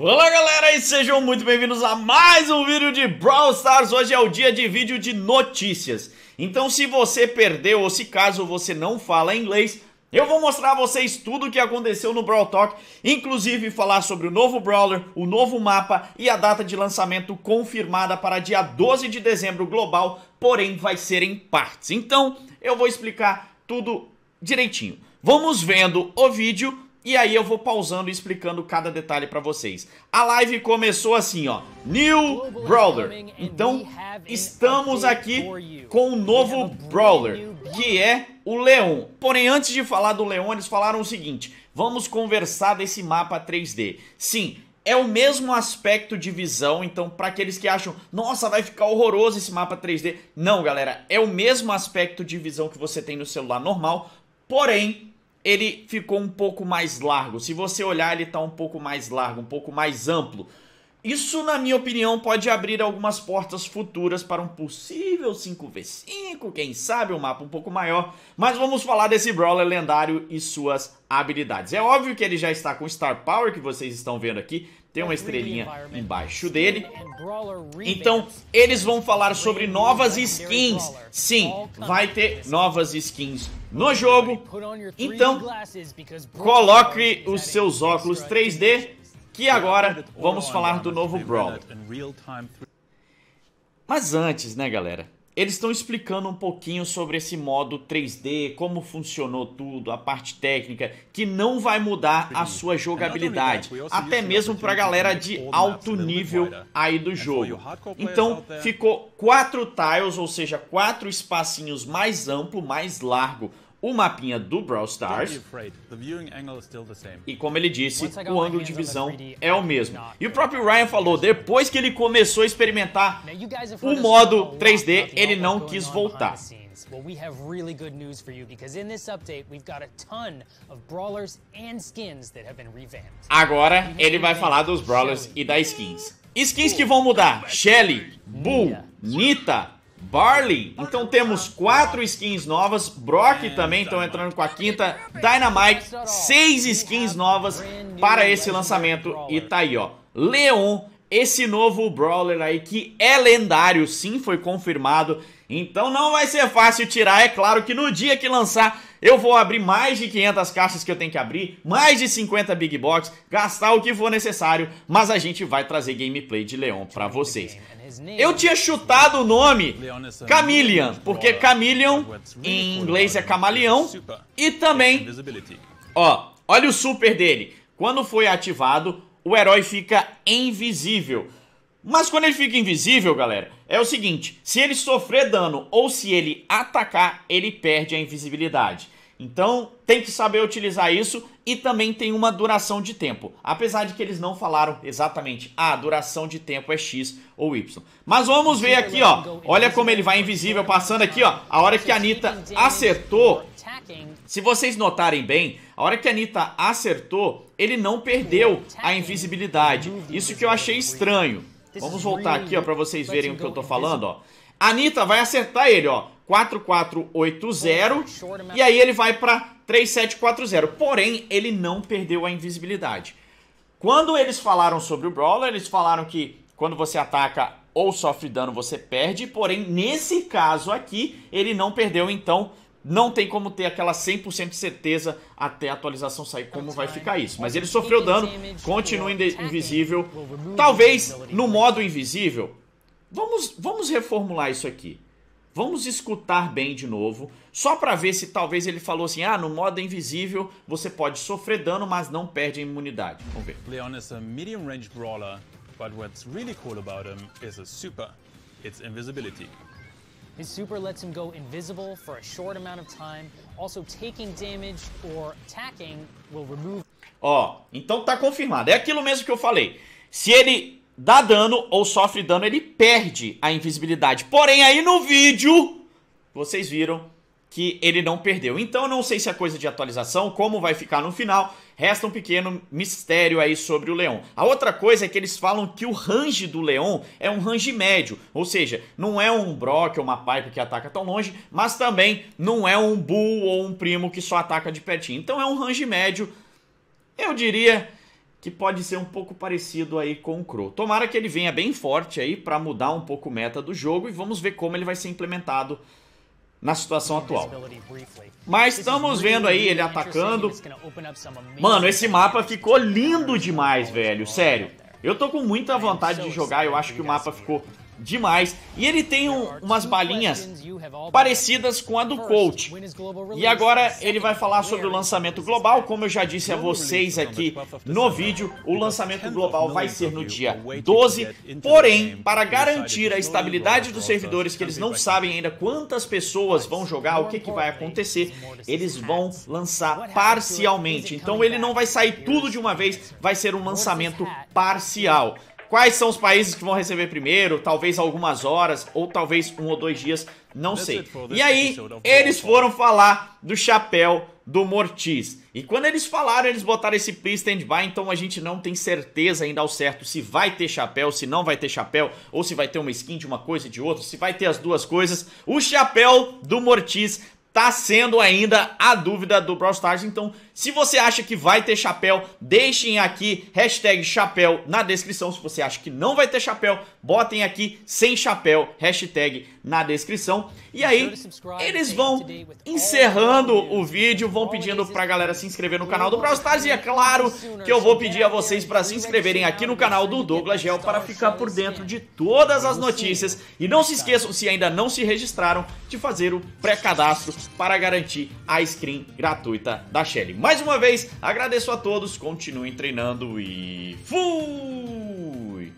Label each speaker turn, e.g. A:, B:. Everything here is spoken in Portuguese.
A: Olá galera e sejam muito bem-vindos a mais um vídeo de Brawl Stars. Hoje é o dia de vídeo de notícias. Então se você perdeu ou se caso você não fala inglês, eu vou mostrar a vocês tudo o que aconteceu no Brawl Talk, inclusive falar sobre o novo Brawler, o novo mapa e a data de lançamento confirmada para dia 12 de dezembro global, porém vai ser em partes. Então eu vou explicar tudo direitinho. Vamos vendo o vídeo e aí eu vou pausando e explicando cada detalhe para vocês. A live começou assim, ó. New Brawler. Então, estamos aqui com um novo Brawler, que é o Leon. Porém, antes de falar do Leon, eles falaram o seguinte. Vamos conversar desse mapa 3D. Sim, é o mesmo aspecto de visão, então para aqueles que acham, nossa, vai ficar horroroso esse mapa 3D. Não, galera, é o mesmo aspecto de visão que você tem no celular normal, porém ele ficou um pouco mais largo. Se você olhar, ele está um pouco mais largo, um pouco mais amplo. Isso, na minha opinião, pode abrir algumas portas futuras para um possível 5v5, quem sabe um mapa um pouco maior. Mas vamos falar desse Brawler lendário e suas habilidades. É óbvio que ele já está com Star Power, que vocês estão vendo aqui, tem uma estrelinha embaixo dele. Então, eles vão falar sobre novas skins. Sim, vai ter novas skins no jogo. Então, coloque os seus óculos 3D, que agora vamos falar do novo Brawl. Mas antes, né, galera? Eles estão explicando um pouquinho sobre esse modo 3D, como funcionou tudo, a parte técnica, que não vai mudar a sua é, jogabilidade, né? até mesmo para a galera de alto né? nível né? aí do é, jogo. Então, ficou quatro tiles, ou seja, quatro espacinhos mais amplo, mais largo o mapinha do Brawl Stars. E como ele disse, o ângulo de visão é o mesmo. E o próprio Ryan falou, depois que ele começou a experimentar o modo 3D, ele não quis voltar. Well, we have really good news for you because in this update we've got a ton of brawlers and skins that have been revamped. Agora ele vai falar dos brawlers e das skins. Skins que vão mudar: Shelly, Bull, Nita, Barley. Então temos quatro skins novas. Brock também estão entrando com a quinta. Dynamite, seis skins novas para esse lançamento. E tá aí, ó. Leon, esse novo Brawler aí que é lendário, sim, foi confirmado. Então não vai ser fácil tirar. É claro que no dia que lançar eu vou abrir mais de 500 caixas que eu tenho que abrir, mais de 50 big box, gastar o que for necessário, mas a gente vai trazer gameplay de Leon para vocês. Eu tinha chutado o nome Chameleon, porque Chameleon em inglês é camaleão e também ó, olha o super dele. Quando foi ativado, o herói fica invisível. Mas quando ele fica invisível, galera, é o seguinte: se ele sofrer dano ou se ele atacar, ele perde a invisibilidade. Então tem que saber utilizar isso e também tem uma duração de tempo. Apesar de que eles não falaram exatamente ah, a duração de tempo é X ou Y. Mas vamos ver aqui, ó. Olha como ele vai invisível passando aqui, ó. A hora que a Anitta acertou. Se vocês notarem bem, a hora que a Anitta acertou, ele não perdeu a invisibilidade. Isso que eu achei estranho. Vamos voltar aqui, ó, pra vocês verem o que eu tô falando, ó. Anitta vai acertar ele, ó. 4480. E aí ele vai pra 3740. Porém, ele não perdeu a invisibilidade. Quando eles falaram sobre o Brawler, eles falaram que quando você ataca ou sofre dano, você perde. Porém, nesse caso aqui, ele não perdeu, então não tem como ter aquela 100% de certeza até a atualização sair como vai ficar isso. Mas ele sofreu dano, continua tá invisível. Talvez no modo invisível. Vamos, vamos reformular isso aqui. Vamos escutar bem de novo, só para ver se talvez ele falou assim: "Ah, no modo invisível você pode sofrer dano, mas não perde a imunidade". Vamos ver. Leon is a medium range brawler, but what's really cool about him é a super, a invisibilidade. His super lets him go invisible for a short amount of time. Also taking damage or attacking will remove. Ó, então tá confirmado. É aquilo mesmo que eu falei. Se ele dá dano ou sofre dano, ele perde a invisibilidade. Porém, aí no vídeo, vocês viram que ele não perdeu. Então não sei se é coisa de atualização, como vai ficar no final, resta um pequeno mistério aí sobre o Leon. A outra coisa é que eles falam que o range do Leon é um range médio, ou seja, não é um Brock ou uma Pipe que ataca tão longe, mas também não é um Bull ou um Primo que só ataca de pertinho. Então é um range médio, eu diria que pode ser um pouco parecido aí com o Crow. Tomara que ele venha bem forte aí para mudar um pouco o meta do jogo e vamos ver como ele vai ser implementado na situação atual. Mas estamos vendo aí ele atacando. Mano, esse mapa ficou lindo demais, velho. Sério. Eu tô com muita vontade de jogar. Eu acho que o mapa ficou demais. E ele tem um, umas balinhas parecidas com a do Colt. E agora ele vai falar sobre o lançamento global. Como eu já disse a vocês aqui no vídeo, o lançamento global vai ser no dia 12. Porém, para garantir a estabilidade dos servidores, que eles não sabem ainda quantas pessoas vão jogar, o que, que vai acontecer, eles vão lançar parcialmente. Então ele não vai sair tudo de uma vez, vai ser um lançamento parcial. Quais são os países que vão receber primeiro? Talvez algumas horas, ou talvez um ou dois dias, não sei. E aí, eles foram falar do chapéu do Mortis. E quando eles falaram, eles botaram esse please stand by, então a gente não tem certeza ainda ao certo se vai ter chapéu, se não vai ter chapéu, ou se vai ter uma skin de uma coisa e de outra, se vai ter as duas coisas. O chapéu do Mortis tá sendo ainda a dúvida do Brawl Stars. Então, se você acha que vai ter chapéu, deixem aqui hashtag chapéu na descrição. Se você acha que não vai ter chapéu, botem aqui sem chapéu, hashtag na descrição. E aí, eles vão encerrando o vídeo, vão pedindo pra galera se inscrever no canal do Brawl Stars. E é claro que eu vou pedir a vocês para se inscreverem aqui no canal do Douglas Gel para ficar por dentro de todas as notícias. E não se esqueçam, se ainda não se registraram, de fazer o pré-cadastro para garantir a screen gratuita da Shelly. Mais uma vez, agradeço a todos, continuem treinando e fui!